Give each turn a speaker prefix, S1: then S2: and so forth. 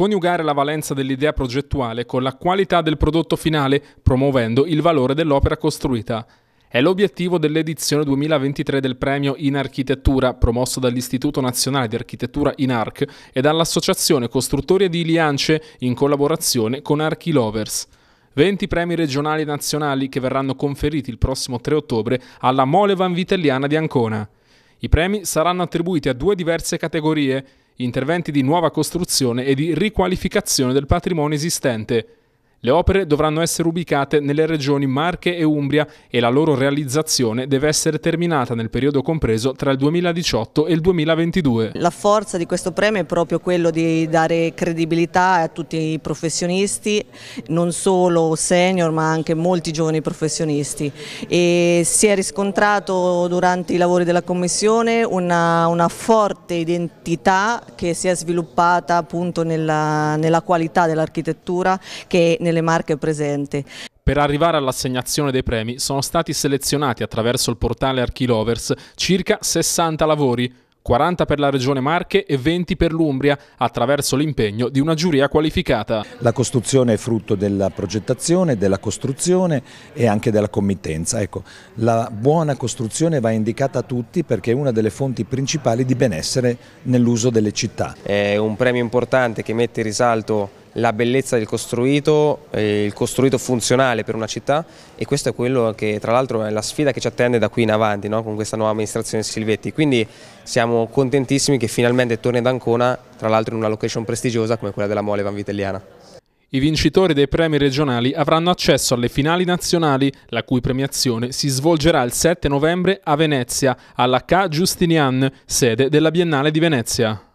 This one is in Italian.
S1: coniugare la valenza dell'idea progettuale con la qualità del prodotto finale, promuovendo il valore dell'opera costruita. È l'obiettivo dell'edizione 2023 del premio in architettura, promosso dall'Istituto Nazionale di Architettura INARC e dall'Associazione Costruttori Edili Ance in collaborazione con Archilovers. 20 premi regionali e nazionali che verranno conferiti il prossimo 3 ottobre alla Mole Vitelliana di Ancona. I premi saranno attribuiti a due diverse categorie, interventi di nuova costruzione e di riqualificazione del patrimonio esistente, le opere dovranno essere ubicate nelle regioni Marche e Umbria e la loro realizzazione deve essere terminata nel periodo compreso tra il 2018 e il 2022.
S2: La forza di questo premio è proprio quello di dare credibilità a tutti i professionisti, non solo senior ma anche molti giovani professionisti. E si è riscontrato durante i lavori della Commissione una, una forte identità che si è sviluppata appunto nella, nella qualità dell'architettura che nel nelle Marche presenti.
S1: Per arrivare all'assegnazione dei premi sono stati selezionati attraverso il portale Archilovers circa 60 lavori, 40 per la Regione Marche e 20 per l'Umbria, attraverso l'impegno di una giuria qualificata.
S3: La costruzione è frutto della progettazione, della costruzione e anche della committenza. Ecco, la buona costruzione va indicata a tutti perché è una delle fonti principali di benessere nell'uso delle città.
S4: È un premio importante che mette in risalto la bellezza del costruito, eh, il costruito funzionale per una città e questo è quello che tra l'altro è la sfida che ci attende da qui in avanti no? con questa nuova amministrazione Silvetti, quindi siamo contentissimi che finalmente torni ad Ancona, tra l'altro in una location prestigiosa come quella della Mole Vanvitelliana. I vincitori dei premi regionali avranno accesso
S1: alle finali nazionali, la cui premiazione si svolgerà il 7 novembre a Venezia, alla K. Giustinian, sede della Biennale di Venezia.